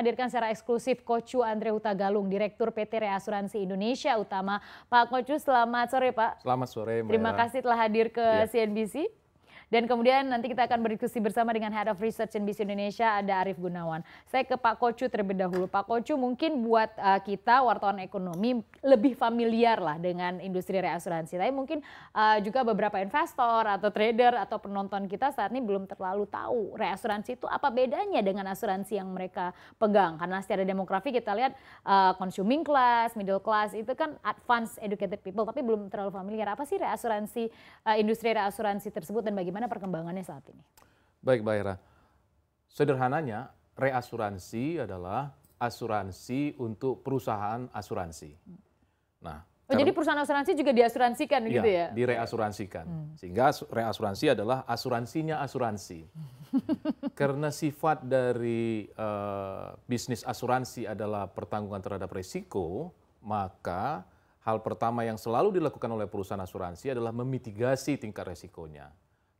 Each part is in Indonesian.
menghadirkan secara eksklusif Kocu Andre Hutagalung, Direktur PT Reasuransi Indonesia Utama. Pak Kocu, selamat sore Pak. Selamat sore. Terima kasih telah hadir ke ya. CNBC. Dan kemudian nanti kita akan berdiskusi bersama dengan Head of Research NBC Indonesia ada Arief Gunawan. Saya ke Pak Kocu terlebih dahulu. Pak Kocu mungkin buat uh, kita wartawan ekonomi lebih familiar lah dengan industri reasuransi. Tapi mungkin uh, juga beberapa investor atau trader atau penonton kita saat ini belum terlalu tahu reasuransi itu apa bedanya dengan asuransi yang mereka pegang. Karena secara demografi kita lihat uh, consuming class, middle class itu kan advanced educated people tapi belum terlalu familiar. Apa sih reasuransi uh, industri reasuransi tersebut dan bagaimana bagaimana perkembangannya saat ini? Baik, Mbak Hera. Sederhananya, reasuransi adalah asuransi untuk perusahaan asuransi. Nah, Oh, jadi perusahaan asuransi juga diasuransikan iya, gitu ya? direasuransikan. Hmm. Sehingga reasuransi adalah asuransinya asuransi. Karena sifat dari uh, bisnis asuransi adalah pertanggungan terhadap risiko, maka hal pertama yang selalu dilakukan oleh perusahaan asuransi adalah memitigasi tingkat resikonya.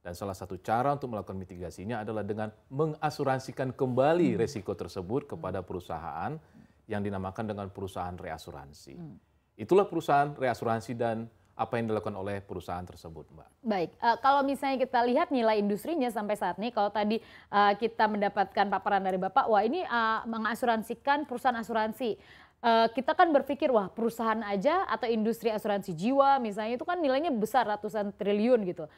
Dan salah satu cara untuk melakukan mitigasinya adalah dengan mengasuransikan kembali hmm. resiko tersebut kepada perusahaan yang dinamakan dengan perusahaan reasuransi. Hmm. Itulah perusahaan reasuransi dan apa yang dilakukan oleh perusahaan tersebut, Mbak. Baik, uh, kalau misalnya kita lihat nilai industrinya sampai saat ini, kalau tadi uh, kita mendapatkan paparan dari Bapak, wah ini uh, mengasuransikan perusahaan asuransi. Uh, kita kan berpikir, wah perusahaan aja atau industri asuransi jiwa misalnya itu kan nilainya besar, ratusan triliun gitu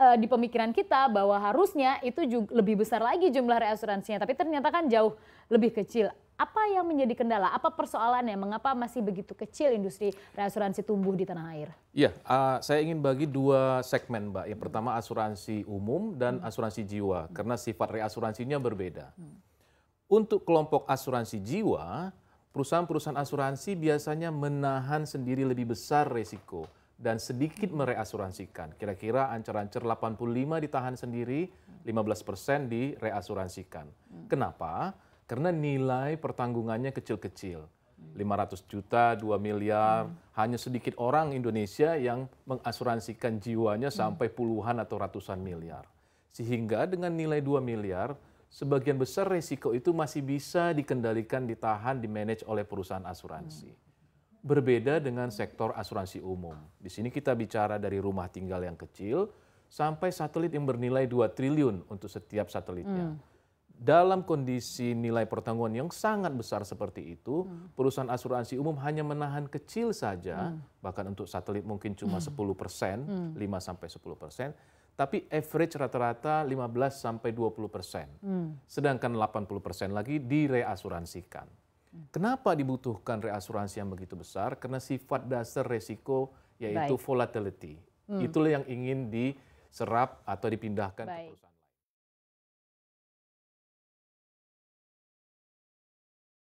uh, di pemikiran kita bahwa harusnya itu juga lebih besar lagi jumlah reasuransinya, tapi ternyata kan jauh lebih kecil. Apa yang menjadi kendala? Apa persoalannya? Mengapa masih begitu kecil industri reasuransi tumbuh di tanah air? Iya, uh, saya ingin bagi dua segmen, Mbak. Yang pertama asuransi umum dan hmm. asuransi jiwa, hmm. karena sifat reasuransinya berbeda. Hmm. Untuk kelompok asuransi jiwa, perusahaan-perusahaan asuransi biasanya menahan sendiri lebih besar resiko dan sedikit mereasuransikan. Kira-kira ancer-ancer 85 ditahan sendiri, 15% direasuransikan. Kenapa? Karena nilai pertanggungannya kecil-kecil. 500 juta, 2 miliar, hmm. hanya sedikit orang Indonesia yang mengasuransikan jiwanya sampai puluhan atau ratusan miliar. Sehingga dengan nilai 2 miliar, sebagian besar resiko itu masih bisa dikendalikan, ditahan, dimanage oleh perusahaan asuransi. Hmm berbeda dengan sektor asuransi umum. Di sini kita bicara dari rumah tinggal yang kecil sampai satelit yang bernilai 2 triliun untuk setiap satelitnya. Hmm. Dalam kondisi nilai pertanggungan yang sangat besar seperti itu, hmm. perusahaan asuransi umum hanya menahan kecil saja, hmm. bahkan untuk satelit mungkin cuma hmm. 10 persen, hmm. 5 sampai 10 persen, tapi average rata-rata 15 sampai 20 persen. Hmm. Sedangkan 80 persen lagi direasuransikan. Kenapa dibutuhkan reasuransi yang begitu besar? Karena sifat dasar resiko yaitu Baik. volatility. Hmm. Itulah yang ingin diserap atau dipindahkan Baik. ke perusahaan.